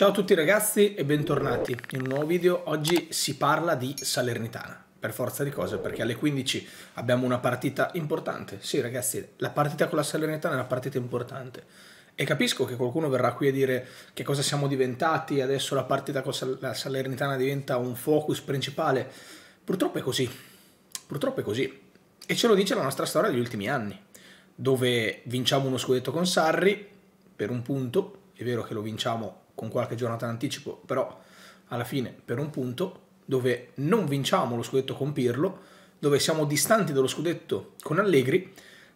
Ciao a tutti ragazzi e bentornati in un nuovo video. Oggi si parla di Salernitana, per forza di cose, perché alle 15 abbiamo una partita importante. Sì ragazzi, la partita con la Salernitana è una partita importante. E capisco che qualcuno verrà qui a dire che cosa siamo diventati, adesso la partita con la Salernitana diventa un focus principale. Purtroppo è così, purtroppo è così. E ce lo dice la nostra storia degli ultimi anni, dove vinciamo uno scudetto con Sarri, per un punto, è vero che lo vinciamo con qualche giornata in anticipo, però alla fine per un punto, dove non vinciamo lo scudetto con Pirlo, dove siamo distanti dallo scudetto con Allegri,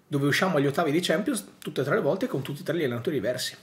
dove usciamo agli ottavi di Champions tutte e tre le volte con tutti e tre gli allenatori diversi.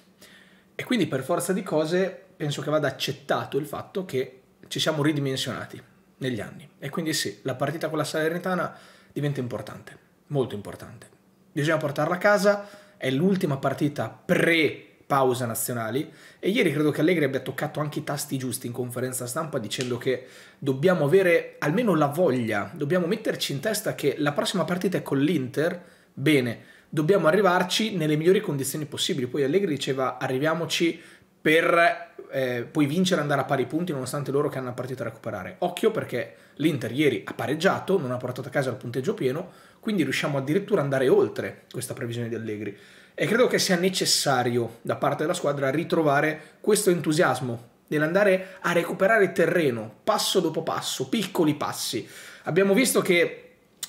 E quindi per forza di cose penso che vada accettato il fatto che ci siamo ridimensionati negli anni. E quindi sì, la partita con la Salernitana diventa importante, molto importante. Bisogna portarla a casa, è l'ultima partita pre pausa nazionali e ieri credo che Allegri abbia toccato anche i tasti giusti in conferenza stampa dicendo che dobbiamo avere almeno la voglia, dobbiamo metterci in testa che la prossima partita è con l'Inter, bene, dobbiamo arrivarci nelle migliori condizioni possibili. Poi Allegri diceva arriviamoci per eh, poi vincere e andare a pari punti nonostante loro che hanno una partita da recuperare. Occhio perché l'Inter ieri ha pareggiato, non ha portato a casa il punteggio pieno, quindi riusciamo addirittura ad andare oltre questa previsione di Allegri. E credo che sia necessario da parte della squadra ritrovare questo entusiasmo nell'andare a recuperare terreno passo dopo passo, piccoli passi. Abbiamo visto che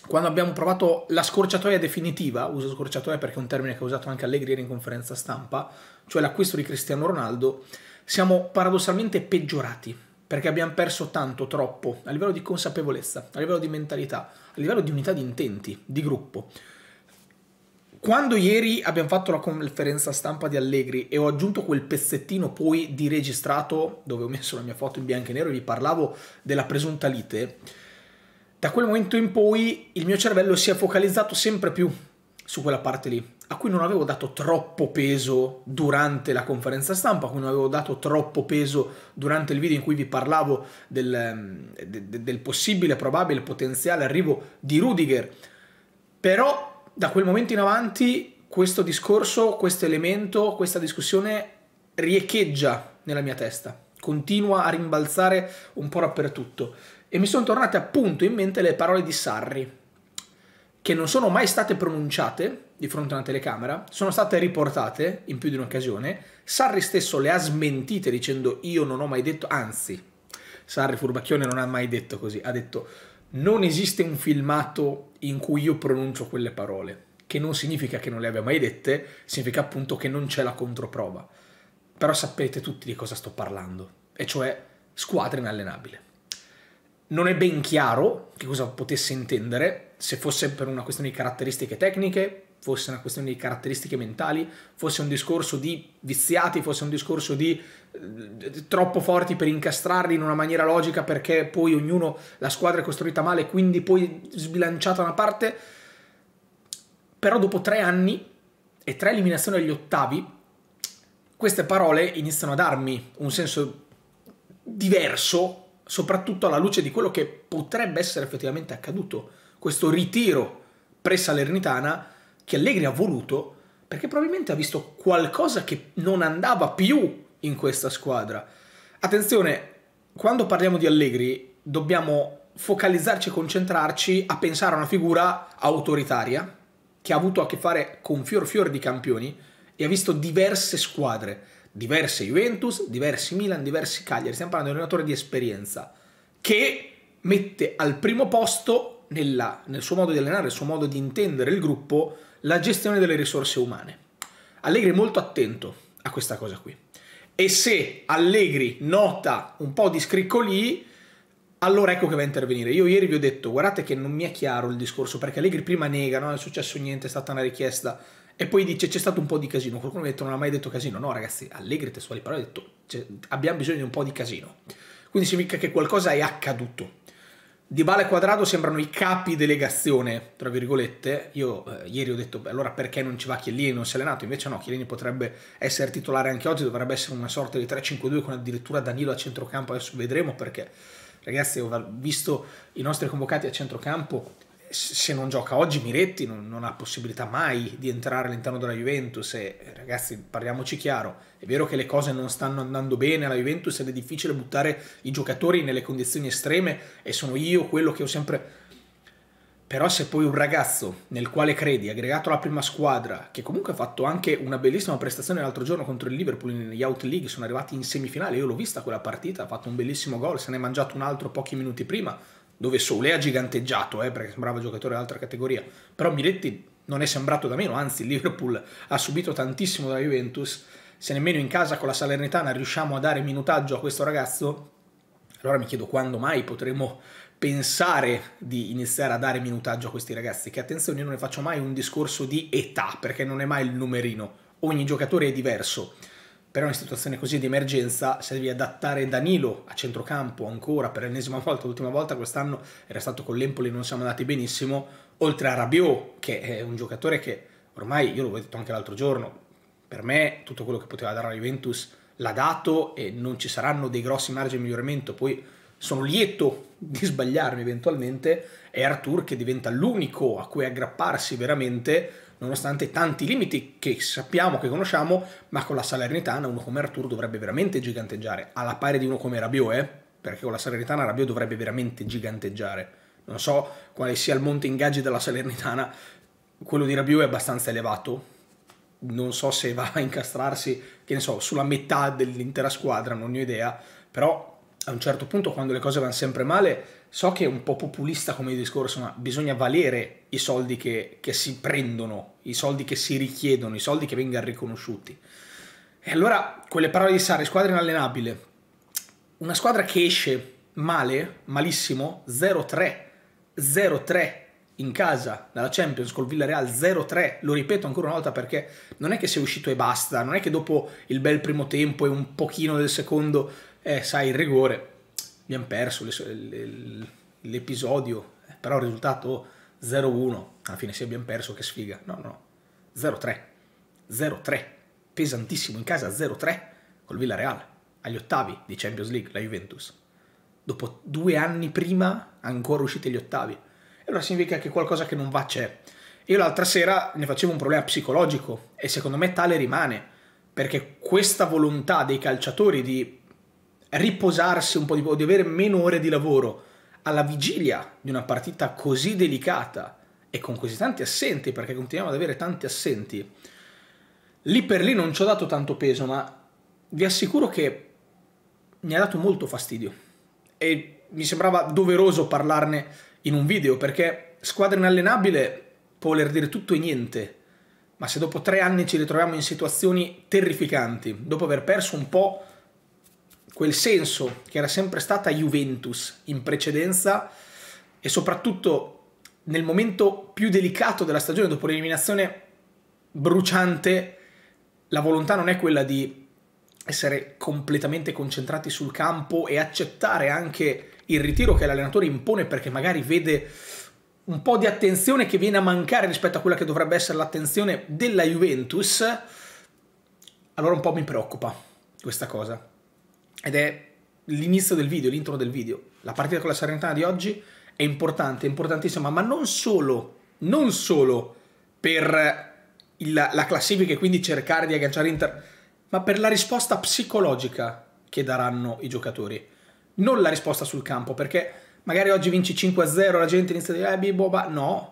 quando abbiamo provato la scorciatoia definitiva, uso scorciatoia perché è un termine che ha usato anche Allegri in conferenza stampa, cioè l'acquisto di Cristiano Ronaldo, siamo paradossalmente peggiorati perché abbiamo perso tanto, troppo, a livello di consapevolezza, a livello di mentalità, a livello di unità di intenti, di gruppo. Quando ieri abbiamo fatto la conferenza stampa di Allegri e ho aggiunto quel pezzettino poi di registrato dove ho messo la mia foto in bianco e nero e vi parlavo della presunta lite, da quel momento in poi il mio cervello si è focalizzato sempre più su quella parte lì, a cui non avevo dato troppo peso durante la conferenza stampa, a cui non avevo dato troppo peso durante il video in cui vi parlavo del, del possibile, probabile, potenziale arrivo di Rudiger. Però da quel momento in avanti questo discorso, questo elemento, questa discussione riecheggia nella mia testa, continua a rimbalzare un po' dappertutto e mi sono tornate appunto in mente le parole di Sarri, che non sono mai state pronunciate di fronte a una telecamera, sono state riportate in più di un'occasione, Sarri stesso le ha smentite dicendo io non ho mai detto, anzi, Sarri Furbacchione non ha mai detto così, ha detto non esiste un filmato in cui io pronuncio quelle parole, che non significa che non le abbia mai dette, significa appunto che non c'è la controprova. Però sapete tutti di cosa sto parlando, e cioè squadra inallenabile. Non è ben chiaro che cosa potesse intendere, se fosse per una questione di caratteristiche tecniche, fosse una questione di caratteristiche mentali, fosse un discorso di viziati, fosse un discorso di eh, troppo forti per incastrarli in una maniera logica perché poi ognuno, la squadra è costruita male, quindi poi sbilanciata una parte. Però dopo tre anni e tre eliminazioni agli ottavi, queste parole iniziano a darmi un senso diverso, soprattutto alla luce di quello che potrebbe essere effettivamente accaduto questo ritiro pre-salernitana che Allegri ha voluto perché probabilmente ha visto qualcosa che non andava più in questa squadra. Attenzione, quando parliamo di Allegri dobbiamo focalizzarci e concentrarci a pensare a una figura autoritaria che ha avuto a che fare con fior fior di campioni e ha visto diverse squadre, diverse Juventus, diversi Milan, diversi Cagliari, stiamo parlando di un allenatore di esperienza che mette al primo posto nella, nel suo modo di allenare, nel suo modo di intendere il gruppo, la gestione delle risorse umane. Allegri è molto attento a questa cosa qui. E se Allegri nota un po' di scriccolì, allora ecco che va a intervenire. Io ieri vi ho detto, guardate che non mi è chiaro il discorso, perché Allegri prima nega, non è successo niente, è stata una richiesta, e poi dice c'è stato un po' di casino. Qualcuno mi ha detto non ha mai detto casino. No ragazzi, Allegri testuali parole ha detto abbiamo bisogno di un po' di casino. Quindi significa che qualcosa è accaduto di Bala e Quadrado sembrano i capi delegazione, tra virgolette. Io eh, ieri ho detto, beh, allora perché non ci va Chiellini, non si è allenato? Invece no, Chiellini potrebbe essere titolare anche oggi, dovrebbe essere una sorta di 3-5-2 con addirittura Danilo a centrocampo, adesso vedremo perché. Ragazzi, ho visto i nostri convocati a centrocampo, se non gioca oggi Miretti non, non, ha possibilità mai di entrare all'interno della Juventus e ragazzi parliamoci chiaro, è vero che le cose non stanno andando bene alla Juventus ed è difficile buttare i giocatori nelle condizioni estreme e sono io quello che ho sempre... Però se poi un ragazzo nel quale credi, aggregato alla prima squadra, che comunque ha fatto anche una bellissima prestazione l'altro giorno contro il Liverpool negli Out League, sono arrivati in semifinale, io l'ho vista quella partita, ha fatto un bellissimo gol, se ne è mangiato un altro pochi minuti prima, dove Sole ha giganteggiato, eh, perché sembrava giocatore dell'altra categoria, però Miletti non è sembrato da meno, anzi il Liverpool ha subito tantissimo dalla Juventus, se nemmeno in casa con la Salernitana riusciamo a dare minutaggio a questo ragazzo, allora mi chiedo quando mai potremo pensare di iniziare a dare minutaggio a questi ragazzi, che attenzione io non ne faccio mai un discorso di età, perché non è mai il numerino, ogni giocatore è diverso però in situazione così di emergenza servì adattare Danilo a centrocampo ancora per l'ennesima volta, l'ultima volta quest'anno era stato con l'Empoli, non siamo andati benissimo, oltre a Rabiot che è un giocatore che ormai, io l'ho detto anche l'altro giorno, per me tutto quello che poteva dare la Juventus l'ha dato e non ci saranno dei grossi margini di miglioramento, poi sono lieto di sbagliarmi eventualmente, è Artur che diventa l'unico a cui aggrapparsi veramente nonostante tanti limiti che sappiamo, che conosciamo, ma con la Salernitana uno come Artur dovrebbe veramente giganteggiare, alla pari di uno come Rabiot, eh? perché con la Salernitana Rabiot dovrebbe veramente giganteggiare. Non so quale sia il monte ingaggi della Salernitana, quello di Rabiot è abbastanza elevato, non so se va a incastrarsi, che ne so, sulla metà dell'intera squadra, non ne ho idea, però a un certo punto quando le cose vanno sempre male So che è un po' populista come discorso, ma bisogna valere i soldi che, che si prendono, i soldi che si richiedono, i soldi che vengano riconosciuti. E allora quelle parole di Sarri, squadra inallenabile, una squadra che esce male, malissimo, 0-3, 0-3 in casa dalla Champions col Villarreal 0-3, lo ripeto ancora una volta perché non è che sei uscito e basta, non è che dopo il bel primo tempo e un pochino del secondo, eh, sai, il rigore, abbiamo perso l'episodio, eh, però il risultato 0-1, alla fine se abbiamo perso, che sfiga, no, no, 0-3, 0-3, pesantissimo in casa 0-3 col Villarreal, agli ottavi di Champions League, la Juventus. Dopo due anni prima ancora usciti gli ottavi. E allora significa che qualcosa che non va c'è. Io l'altra sera ne facevo un problema psicologico e secondo me tale rimane, perché questa volontà dei calciatori di riposarsi un po' di più, di avere meno ore di lavoro alla vigilia di una partita così delicata e con così tanti assenti, perché continuiamo ad avere tanti assenti, lì per lì non ci ho dato tanto peso, ma vi assicuro che mi ha dato molto fastidio e mi sembrava doveroso parlarne in un video perché squadra inallenabile può voler dire tutto e niente, ma se dopo tre anni ci ritroviamo in situazioni terrificanti, dopo aver perso un po' quel senso che era sempre stata Juventus in precedenza e soprattutto nel momento più delicato della stagione dopo l'eliminazione bruciante la volontà non è quella di essere completamente concentrati sul campo e accettare anche il ritiro che l'allenatore impone perché magari vede un po' di attenzione che viene a mancare rispetto a quella che dovrebbe essere l'attenzione della Juventus, allora un po' mi preoccupa questa cosa ed è l'inizio del video, l'intro del video. La partita con la Salernitana di oggi è importante, è importantissima, ma non solo, non solo per il, la classifica e quindi cercare di agganciare Inter, ma per la risposta psicologica che daranno i giocatori. Non la risposta sul campo, perché magari oggi vinci 5-0, la gente inizia a dire, eh, biboba, no.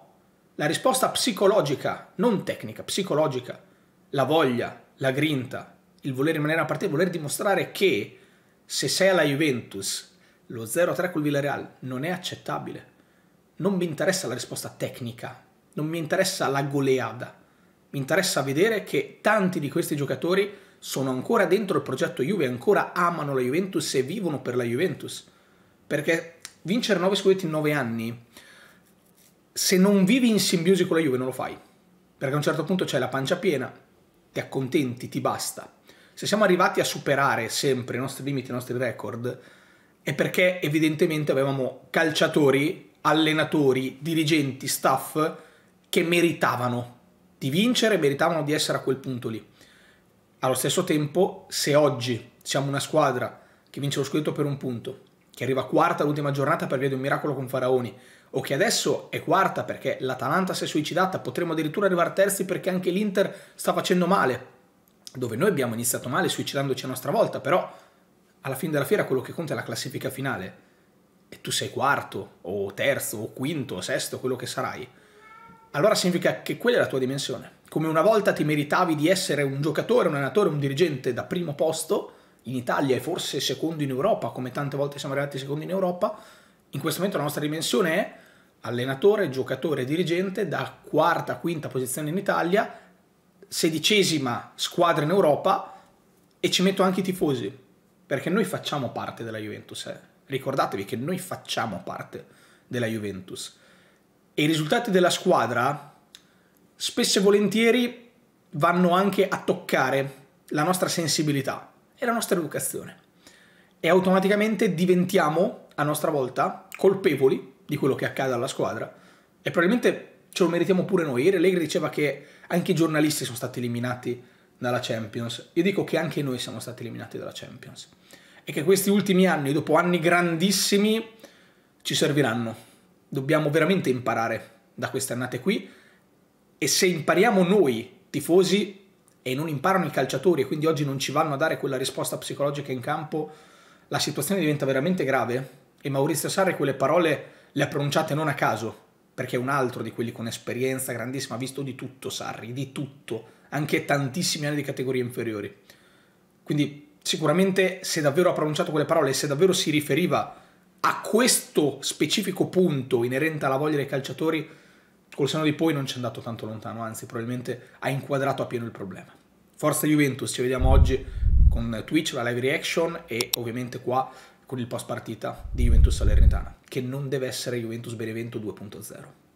La risposta psicologica, non tecnica, psicologica, la voglia, la grinta, il voler rimanere a partire, il voler dimostrare che se sei alla Juventus, lo 0-3 col Villarreal non è accettabile. Non mi interessa la risposta tecnica, non mi interessa la goleada. Mi interessa vedere che tanti di questi giocatori sono ancora dentro il progetto Juve, ancora amano la Juventus e vivono per la Juventus. Perché vincere 9 scudetti in 9 anni, se non vivi in simbiosi con la Juve non lo fai. Perché a un certo punto c'è la pancia piena, ti accontenti, ti basta se siamo arrivati a superare sempre i nostri limiti, i nostri record, è perché evidentemente avevamo calciatori, allenatori, dirigenti, staff che meritavano di vincere, meritavano di essere a quel punto lì. Allo stesso tempo, se oggi siamo una squadra che vince lo scudetto per un punto, che arriva quarta l'ultima giornata per via di un miracolo con Faraoni, o che adesso è quarta perché l'Atalanta si è suicidata, potremmo addirittura arrivare terzi perché anche l'Inter sta facendo male, dove noi abbiamo iniziato male suicidandoci a nostra volta, però alla fine della fiera quello che conta è la classifica finale e tu sei quarto o terzo o quinto o sesto, quello che sarai, allora significa che quella è la tua dimensione. Come una volta ti meritavi di essere un giocatore, un allenatore, un dirigente da primo posto in Italia e forse secondo in Europa, come tante volte siamo arrivati secondi in Europa, in questo momento la nostra dimensione è allenatore, giocatore, dirigente da quarta, quinta posizione in Italia sedicesima squadra in Europa e ci metto anche i tifosi, perché noi facciamo parte della Juventus. Eh. Ricordatevi che noi facciamo parte della Juventus. E i risultati della squadra spesso e volentieri vanno anche a toccare la nostra sensibilità e la nostra educazione. E automaticamente diventiamo, a nostra volta, colpevoli di quello che accade alla squadra e probabilmente ce lo meritiamo pure noi. Ieri Allegri diceva che anche i giornalisti sono stati eliminati dalla Champions. Io dico che anche noi siamo stati eliminati dalla Champions. E che questi ultimi anni, dopo anni grandissimi, ci serviranno. Dobbiamo veramente imparare da queste annate qui. E se impariamo noi, tifosi, e non imparano i calciatori, e quindi oggi non ci vanno a dare quella risposta psicologica in campo, la situazione diventa veramente grave. E Maurizio Sarri quelle parole le ha pronunciate non a caso perché è un altro di quelli con esperienza grandissima, ha visto di tutto Sarri, di tutto, anche tantissimi anni di categorie inferiori. Quindi sicuramente se davvero ha pronunciato quelle parole, se davvero si riferiva a questo specifico punto inerente alla voglia dei calciatori, col seno di poi non ci è andato tanto lontano, anzi probabilmente ha inquadrato appieno il problema. Forza Juventus, ci vediamo oggi con Twitch, la live reaction e ovviamente qua con il post partita di Juventus Salernitana, che non deve essere Juventus Benevento 2.0.